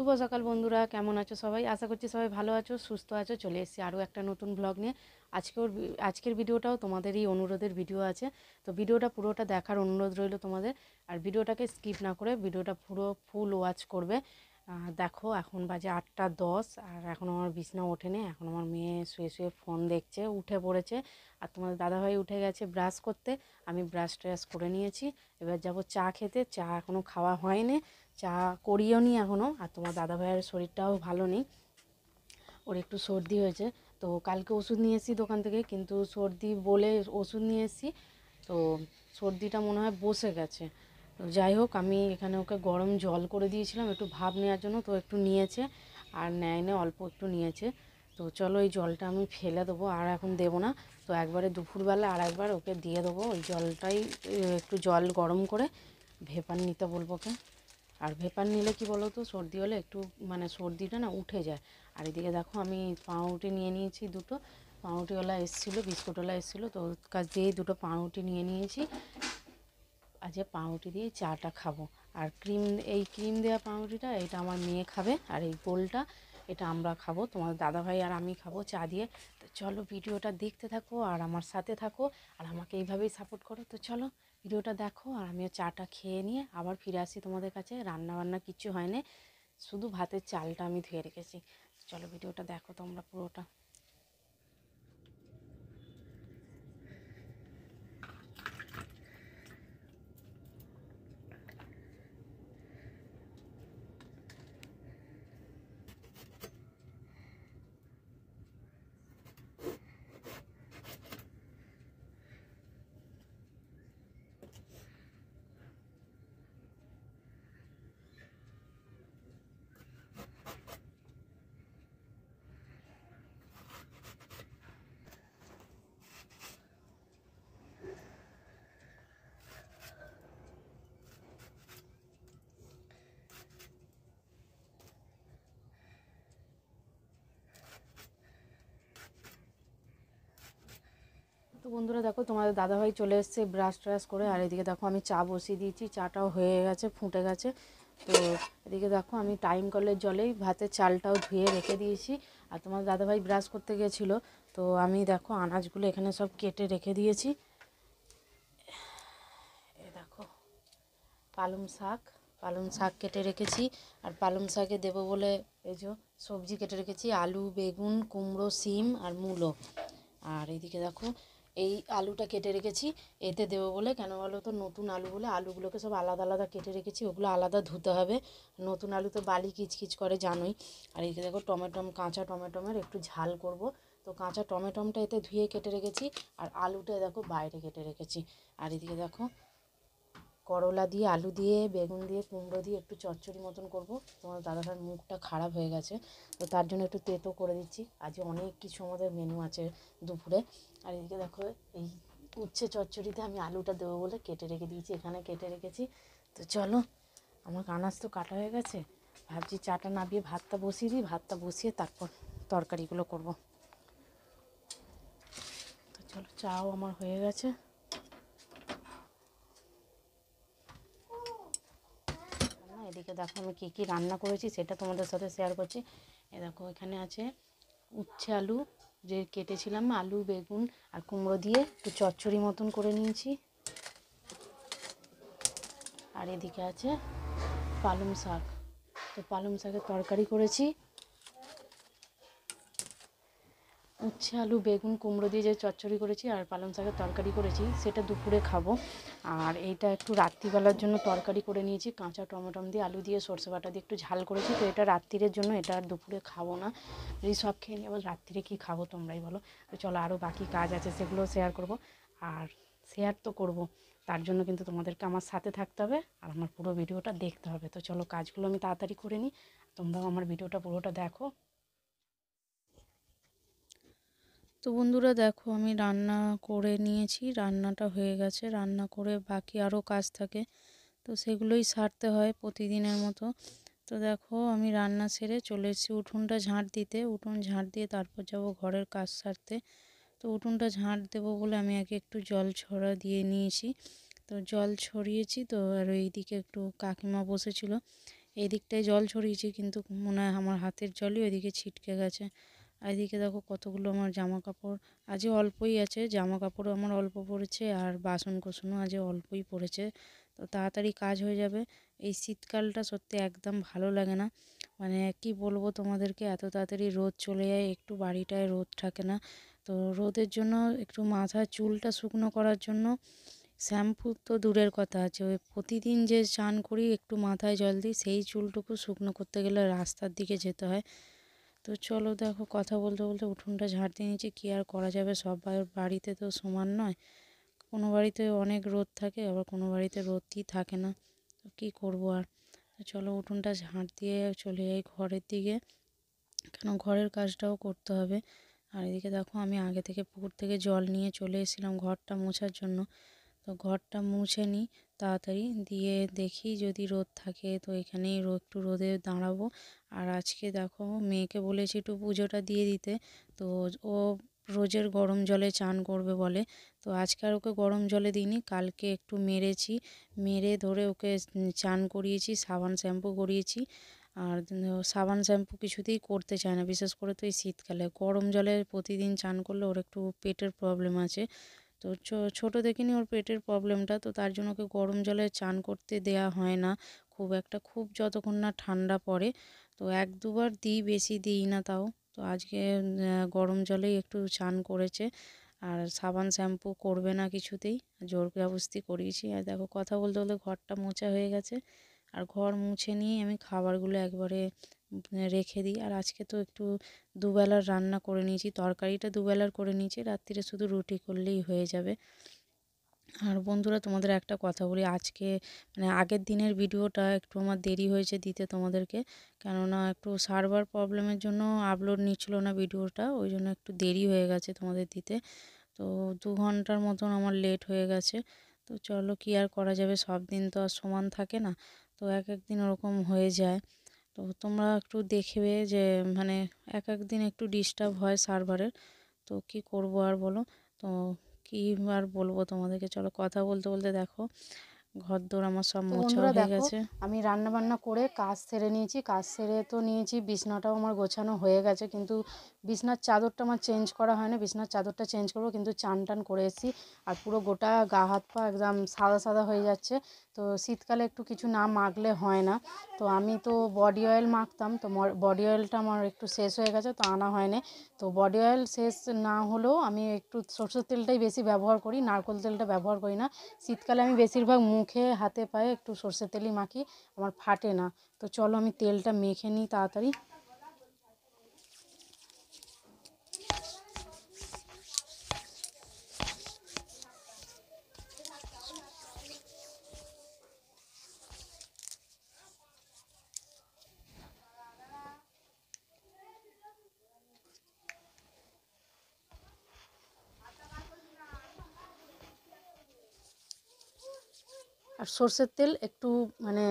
শুভ সকাল বন্ধুরা কেমন আছো সবাই আশা করছি সবাই ভালো আছো সুস্থ আছো চলে এসেছি আরও একটা নতুন ব্লগ নিয়ে আজকের আজকের ভিডিওটাও তোমাদেরই অনুরোধের ভিডিও আছে তো ভিডিওটা পুরোটা দেখার অনুরোধ রইল তোমাদের আর ভিডিওটাকে স্কিপ না করে ভিডিওটা পুরো ফুল ওয়াচ করবে দেখো এখন বাজে আটটা দশ আর এখন আমার বিছনা ওঠেনি এখন আমার মেয়ে শুয়ে শুয়ে ফোন দেখছে উঠে পড়েছে আর তোমাদের দাদাভাই উঠে গেছে ব্রাশ করতে আমি ব্রাশ ট্রাশ করে নিয়েছি এবার যাব চা খেতে চা এখনও খাওয়া হয়নি চা করিও নি এখনও আর তোমার দাদাভাইয়ের শরীরটাও ভালো নেই ওর একটু সর্দি হয়েছে তো কালকে ওষুধ নিয়ে এসেছি দোকান থেকে কিন্তু সর্দি বলে ওষুধ নিয়ে এসেছি তো সর্দিটা মনে হয় বসে গেছে যাই হোক আমি এখানে ওকে গরম জল করে দিয়েছিলাম একটু ভাব নেওয়ার জন্য তো একটু নিয়েছে আর নেয় নেয় অল্প একটু নিয়েছে তো চলো এই জলটা আমি ফেলে দেবো আর এখন দেব না তো একবারে দুপুরবেলা আর একবার ওকে দিয়ে দেবো ওই জলটাই একটু জল গরম করে ভেপার নিতে বলবো ওকে আর ভেপার নিলে কি বলো তো সর্দি হলে একটু মানে সর্দিটা না উঠে যায় আর এদিকে দেখো আমি পাউরুটি নিয়ে নিয়েছি দুটো পাউরুটিওয়ালা এসেছিলো বিস্কুটওয়ালা এসেছিলো তো কাছ দিয়েই দুটো পাউরুটি নিয়ে নিয়েছি আজকে পাউরুটি দিয়ে চাটা খাবো আর ক্রিম এই ক্রিম দেওয়া পাউরুটিটা এটা আমার মেয়ে খাবে আর এই গোলটা এটা আমরা খাবো তোমার দাদাভাই আর আমি খাবো চা দিয়ে চলো ভিডিওটা দেখতে থাকো আর আমার সাথে থাকো আর আমাকে এইভাবেই সাপোর্ট করো তো চলো ভিডিওটা দেখো আর আমিও চাটা খেয়ে নিয়ে আবার ফিরে আসি তোমাদের কাছে রান্না বান্না কিছু হয়নি শুধু ভাতের চালটা আমি ধুয়ে রেখেছি চলো ভিডিওটা দেখো তোমরা পুরোটা তো বন্ধুরা দেখো তোমাদের দাদাভাই চলে এসছে ব্রাশ ট্রাশ করে আর এদিকে দেখো আমি চা বসিয়ে দিয়েছি চাটাও হয়ে গেছে ফুটে গেছে তো এদিকে দেখো আমি টাইম কলের জলেই ভাতের চালটাও ধুয়ে রেখে দিয়েছি আর তোমার দাদাভাই ব্রাশ করতে গিয়েছিলো তো আমি দেখো আনাজগুলো এখানে সব কেটে রেখে দিয়েছি এ দেখো পালং শাক পালং শাক কেটে রেখেছি আর পালং শাকে দেবো বলে এই যে সবজি কেটে রেখেছি আলু বেগুন কুমড়ো সিম আর মূলো আর এদিকে দেখো এই আলুটা কেটে রেখেছি এতে দেবো বলে কেন বলো তো নতুন আলু বলে আলুগুলোকে সব আলাদা আলাদা কেটে রেখেছি ওগুলো আলাদা ধুতে হবে নতুন আলু তো বালি কিচকিচ করে জানোই আর এই দেখো টমেটম কাঁচা টমেটমের একটু ঝাল করব তো কাঁচা টমেটমটা এতে ধুয়ে কেটে রেখেছি আর আলুটা দেখো বাইরে কেটে রেখেছি আর এদিকে দেখো করলা দিয়ে আলু দিয়ে বেগুন দিয়ে কুমড়ো দিয়ে একটু চচ্চড়ি মতন করব তোমার দাদাটার মুখটা খারাপ হয়ে গেছে তো তার জন্য একটু তেতো করে দিচ্ছি আজ অনেক কিছু আমাদের মেনু আছে দুপুরে আর এদিকে দেখো এই উচ্ছে চচ্চড়িতে আমি আলুটা দেবো বলে কেটে রেখে দিয়েছি এখানে কেটে রেখেছি তো চলো আমার আনাজ তো কাটা হয়ে গেছে ভাবছি চাটা নামিয়ে ভাতটা বসিয়ে দিই ভাতটা বসিয়ে তারপর তরকারিগুলো করব তো চলো চাও আমার হয়ে গেছে এদিকে দেখো আমি কী কী রান্না করেছি সেটা তোমাদের সাথে শেয়ার করছি এ দেখো এখানে আছে উচ্ছে আলু যে কেটেছিলাম আলু বেগুন আর কুমড়ো দিয়ে একটু চচ্চড়ি মতন করে নিয়েছি আর এদিকে আছে পালং শাক তো পালং শাকের তরকারি করেছি উচ্ছে আলু বেগুন কুমড়ো দিয়ে যে চচ্চড়ি করেছি আর পালং শাকের তরকারি করেছি সেটা দুপুরে খাবো আর এইটা একটু রাত্রিবেলার জন্য তরকারি করে নিয়েছি কাঁচা টমেটম দিয়ে আলু দিয়ে সর্ষে বাটা দিয়ে একটু ঝাল করেছি তো এটা রাত্রিরের জন্য এটা আর দুপুরে খাবো না যদি সব খেয়ে নিয়ে রাত্রিরে কী খাবো তোমরাই বলো তো চলো আরও বাকি কাজ আছে সেগুলো শেয়ার করব আর শেয়ার তো করব তার জন্য কিন্তু তোমাদেরকে আমার সাথে থাকতে হবে আর আমার পুরো ভিডিওটা দেখতে হবে তো চলো কাজগুলো আমি তাড়াতাড়ি করে নিই তোমরাও আমার ভিডিওটা পুরোটা দেখো তো বন্ধুরা দেখো আমি রান্না করে নিয়েছি রান্নাটা হয়ে গেছে রান্না করে বাকি আরও কাজ থাকে তো সেগুলোই সারতে হয় প্রতিদিনের মতো তো দেখো আমি রান্না সেরে চলে এসেছি উঠোনটা ঝাঁট দিতে উঠোন ঝাঁট দিয়ে তারপর যাব ঘরের কাজ সারতে তো উঠোনটা ঝাঁট দেবো বলে আমি আগে একটু জল ছড়া দিয়ে নিয়েছি তো জল ছড়িয়েছি তো আর এইদিকে একটু কাকিমা বসেছিল এই দিকটায় জল ছড়িয়েছি কিন্তু মনে হয় আমার হাতের জলই ওইদিকে ছিটকে গেছে আর এদিকে দেখো কতগুলো আমার জামা কাপড় আজও অল্পই আছে জামা কাপড়ও আমার অল্প পড়েছে আর বাসন কোসনও আজও অল্পই পড়েছে তো তাড়াতাড়ি কাজ হয়ে যাবে এই শীতকালটা সত্যি একদম ভালো লাগে না মানে কি বলবো তোমাদেরকে এত তাড়াতাড়ি রোদ চলে যায় একটু বাড়িটায় রোদ থাকে না তো রোদের জন্য একটু মাথা চুলটা শুকনো করার জন্য শ্যাম্পু তো দূরের কথা আছে ওই প্রতিদিন যে স্নান করি একটু মাথায় জল দিই সেই চুলটুকু শুকনো করতে গেলে রাস্তার দিকে যেতে হয় তো চলো দেখো কথা বলতে বলতে উঠোনটা ঝাড় দিয়ে নিচ্ছি কী আর করা যাবে সব বাড়িতে তো সমান নয় কোনো বাড়িতে অনেক রোদ থাকে আবার কোনো বাড়িতে রোদই থাকে না তো কী করবো আর চলো উঠোনটা ঝাঁট দিয়ে চলে যাই ঘরের দিকে কেন ঘরের কাজটাও করতে হবে আর এদিকে দেখো আমি আগে থেকে পুকুর থেকে জল নিয়ে চলে এসেছিলাম ঘরটা মোছার জন্য তো ঘরটা মুছে নিই তাড়াতাড়ি দিয়ে দেখি যদি রোদ থাকে তো এখানেই একটু রোদে দাঁড়াবো আর আজকে দেখো মেয়েকে বলেছি একটু পুজোটা দিয়ে দিতে তো ও রোজের গরম জলে চান করবে বলে তো আজকে আর ওকে গরম জলে দিইনি কালকে একটু মেরেছি মেরে ধরে ওকে চান করিয়েছি সাবান শ্যাম্পু করিয়েছি আর সাবান শ্যাম্পু কিছুতেই করতে চায় না বিশেষ করে তো এই শীতকালে গরম জলে প্রতিদিন চান করলে ওর একটু পেটের প্রবলেম আছে তো ছোটো থেকে নিয়ে ওর পেটের প্রবলেমটা তো তার জন্য ওকে গরম জলে চান করতে দেয়া হয় না খুব একটা খুব যতক্ষণ না ঠান্ডা পড়ে তো এক দুবার দিই বেশি দিই না তাও তো আজকে গরম জলেই একটু চান করেছে আর সাবান শ্যাম্পু করবে না কিছুতেই জোর জবস্তি করিয়েছি আর দেখো কথা বলতে বলতে ঘরটা মোছা হয়ে গেছে আর ঘর মুছে নিয়ে আমি খাবারগুলো একবারে রেখে দিই আর আজকে তো একটু দুবেলার রান্না করে নিয়েছি তরকারিটা দুবেলার করে নিয়েছি রাত্রিরে শুধু রুটি করলেই হয়ে যাবে আর বন্ধুরা তোমাদের একটা কথা বলি আজকে মানে আগের দিনের ভিডিওটা একটু আমার দেরি হয়েছে দিতে তোমাদেরকে কেননা একটু সার্ভার প্রবলেমের জন্য আপলোড নিচ্ছিল না ভিডিওটা ওই জন্য একটু দেরি হয়ে গেছে তোমাদের দিতে তো দু ঘন্টার মতন আমার লেট হয়ে গেছে তো চলো কি আর করা যাবে সব দিন তো আর সমান থাকে না তো এক এক দিন ওরকম হয়ে যায় তো তোমরা একটু দেখবে যে মানে এক এক দিন একটু ডিস্টার্ব হয় সার্ভারের তো কি করব আর বলো তো কী আর বলবো তোমাদেরকে চলো কথা বলতে বলতে দেখো ঘর দোর আমার সব মোছা হয়ে গেছে আমি রান্না বান্না করে কাজ সেরে নিয়েছি কাজ সেরে তো নিয়েছি বিছনাটাও আমার গোছানো হয়ে গেছে কিন্তু বিছনার চাদরটা আমার চেঞ্জ করা হয় না বিছনার চাদরটা চেঞ্জ করবো কিন্তু চান টান করে এসেছি আর পুরো গোটা গা হাত পা একদম সাদা সাদা হয়ে যাচ্ছে তো শীতকালে একটু কিছু না মাখলে হয় না তো আমি তো বডি অয়েল মাখতাম তো বডি অয়েলটা আমার একটু শেষ হয়ে গেছে তো আনা হয়নি তো বডি অয়েল শেষ না হলেও আমি একটু সরষের তেলটাই বেশি ব্যবহার করি নারকল তেলটা ব্যবহার করি না শীতকালে আমি বেশিরভাগ মুখে হাতে পায়ে একটু সরষের তেলই মাখি আমার ফাটে না তো চলো আমি তেলটা মেখে নিই তাড়াতাড়ি আর সর্ষের তেল একটু মানে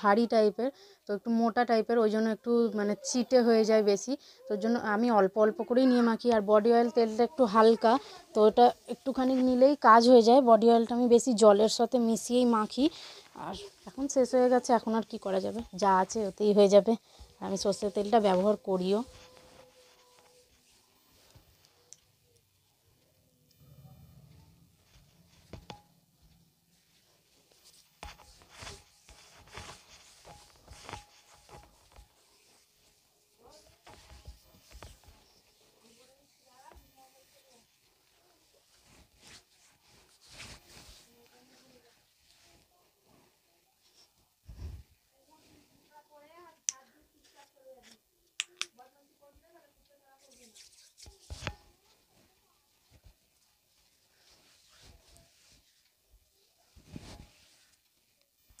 ভারী টাইপের তো একটু মোটা টাইপের ওই জন্য একটু মানে চিটে হয়ে যায় বেশি ওই জন্য আমি অল্প অল্প করেই নিয়ে মাখি আর বডি অয়েল তেলটা একটু হালকা তো ওটা একটুখানি নিলেই কাজ হয়ে যায় বডি অয়েলটা আমি বেশি জলের সাথে মিশিয়েই মাখি আর এখন শেষ হয়ে গেছে এখন আর কি করা যাবে যা আছে ওতেই হয়ে যাবে আমি সর্ষের তেলটা ব্যবহার করিও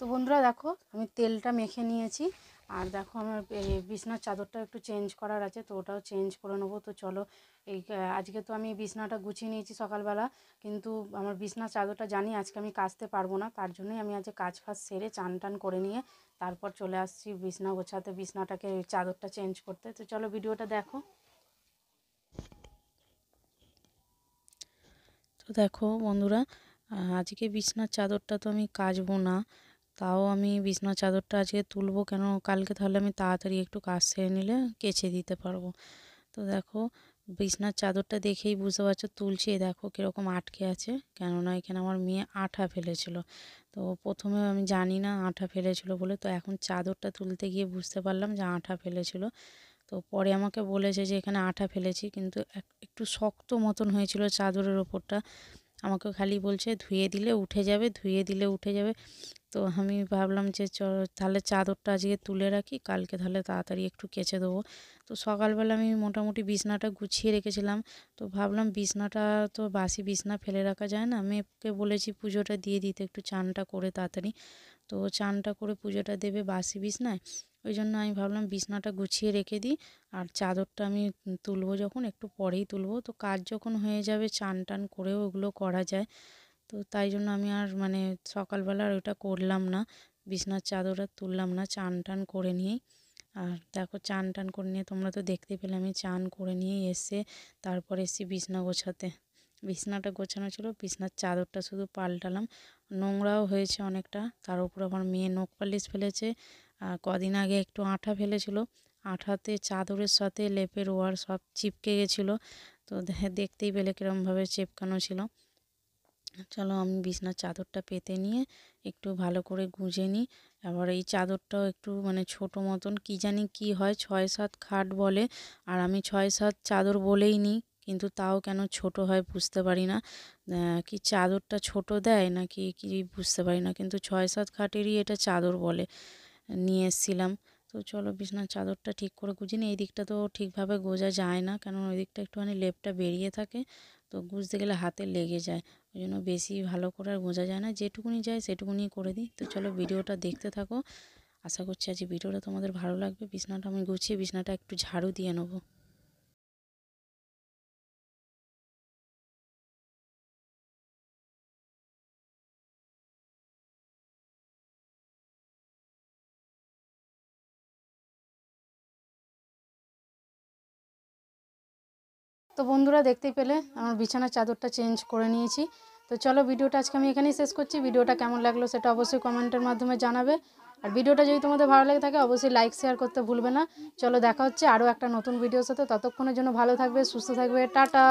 তো বন্ধুরা দেখো আমি তেলটা মেখে নিয়েছি আর দেখো আমার বিছনার চাদরটা একটু চেঞ্জ করার আছে তো ওটাও চেঞ্জ করে নেবো তো চলো এই আজকে তো আমি বিছনাটা গুছিয়ে নিয়েছি সকালবেলা কিন্তু আমার বিছনার চাদরটা জানি আজকে আমি কাচতে পারবো না তার জন্যই আমি আজকে কাজ ফাজ সেরে চান টান করে নিয়ে তারপর চলে আসছি বিছনা গোছাতে বিছনাটাকে চাদরটা চেঞ্জ করতে তো চলো ভিডিওটা দেখো তো দেখো বন্ধুরা আজকে বিছনার চাদরটা তো আমি কাচবো না তাও আমি বিছনা চাদরটা আজকে তুলবো কেন কালকে তাহলে আমি তাড়াতাড়ি একটু কাজ সেরে নিলে কেচে দিতে পারবো তো দেখো বিছনার চাদরটা দেখেই বুঝতে পারছো তুলছি দেখো কীরকম আটকে আছে কেননা এখানে আমার মেয়ে আঠা ফেলেছিল তো প্রথমে আমি জানি না আঠা ফেলেছিল বলে তো এখন চাদরটা তুলতে গিয়ে বুঝতে পারলাম যে আঠা ফেলেছিল তো পরে আমাকে বলেছে যে এখানে আঠা ফেলেছি কিন্তু একটু শক্ত মতন হয়েছিল চাদরের ওপরটা আমাকে খালি বলছে ধুয়ে দিলে উঠে যাবে ধুয়ে দিলে উঠে যাবে তো আমি ভাবলাম যে চ তাহলে চাদরটা আজকে তুলে রাখি কালকে তাহলে তাড়াতাড়ি একটু কেচে দেবো তো সকালবেলা আমি মোটামুটি বিছনাটা গুছিয়ে রেখেছিলাম তো ভাবলাম বিছনাটা তো বাসি বিছনা ফেলে রাখা যায় না মেয়েকে বলেছি পুজোটা দিয়ে দিতে একটু চানটা করে তাড়াতাড়ি তো চানটা করে পুজোটা দেবে বাসি বিছনায় ওই জন্য আমি ভাবলাম বিছনাটা গুছিয়ে রেখে দিই আর চাদরটা আমি তুলবো যখন একটু পরেই তুলবো তো কাজ যখন হয়ে যাবে চান টান করেও ওগুলো করা যায় তো তাই জন্য আমি আর মানে সকালবেলা আর ওটা করলাম না বিছনার চাদর আর তুললাম না চান টান করে নিয়েই আর দেখো চান টান করে নিয়ে তোমরা তো দেখতে পেলে আমি চান করে নিয়ে এসে তারপর এসছি বিছনা গোছাতে বিছনাটা গোছানো ছিল বিছনার চাদরটা শুধু পাল্টালাম নোংরাও হয়েছে অনেকটা তার উপর আমার মেয়ে নখ পালিশ ফেলেছে আর কদিন আগে একটু আঠা ফেলেছিল আঠাতে চাদরের সাথে লেপের ওয়ার সব চিপকে গেছিলো তো দেখতেই পেলে কীরমভাবে চেপকানো ছিল চলো আমি বিছনার চাদরটা পেতে নিয়ে একটু ভালো করে গুঁজে নিই আবার এই চাদরটাও একটু মানে ছোট মতন কি জানি কি হয় ছয় সাত খাট বলে আর আমি ছয় সাত চাদর বলেই নিই কিন্তু তাও কেন ছোট হয় বুঝতে পারি না কি চাদরটা ছোট দেয় নাকি কি বুঝতে পারি না কিন্তু ছয় সাত খাটেরই এটা চাদর বলে নিয়ে এসেছিলাম তো চলো বিছনার চাদরটা ঠিক করে গুজি নিই এই দিকটা তো ঠিকভাবে গোজা যায় না কারণ ওই দিকটা একটুখানি লেপটা বেরিয়ে থাকে তো গুজতে গেলে হাতে লেগে যায় ওই জন্য বেশি ভালো করে আর গোঁজা যায় না যেটুকুনি যায় সেটুকুনি করে দিই তো চলো ভিডিওটা দেখতে থাকো আশা করছি আজ ভিডিওটা তোমাদের ভালো লাগবে বিছনাটা আমি গুছিয়ে বিছনাটা একটু ঝাড়ু দিয়ে নেবো তো বন্ধুরা দেখতেই পেলে আমার বিছানার চাদরটা চেঞ্জ করে নিয়েছি তো চলো ভিডিওটা আজকে আমি এখানেই শেষ করছি ভিডিওটা কেমন লাগলো সেটা অবশ্যই কমেন্টের মাধ্যমে জানাবে আর ভিডিওটা যদি তোমাদের ভালো লাগে থাকে অবশ্যই লাইক শেয়ার করতে ভুলবে না চলো দেখা হচ্ছে আরও একটা নতুন ভিডিওর সাথে ততক্ষণের জন্য ভালো থাকবে সুস্থ থাকবে টাটা